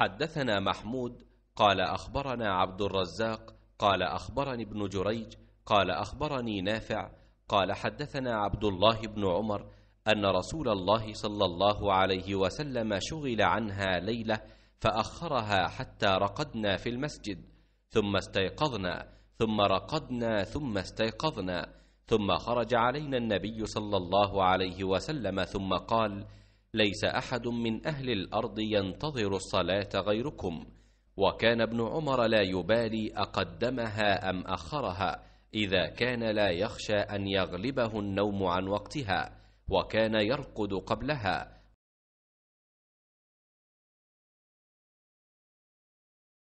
حدثنا محمود قال أخبرنا عبد الرزاق قال أخبرني ابن جريج قال أخبرني نافع قال حدثنا عبد الله بن عمر أن رسول الله صلى الله عليه وسلم شغل عنها ليلة فأخرها حتى رقدنا في المسجد ثم استيقظنا ثم رقدنا ثم استيقظنا ثم خرج علينا النبي صلى الله عليه وسلم ثم قال ليس أحد من أهل الأرض ينتظر الصلاة غيركم وكان ابن عمر لا يبالي أقدمها أم أخرها إذا كان لا يخشى أن يغلبه النوم عن وقتها وكان يرقد قبلها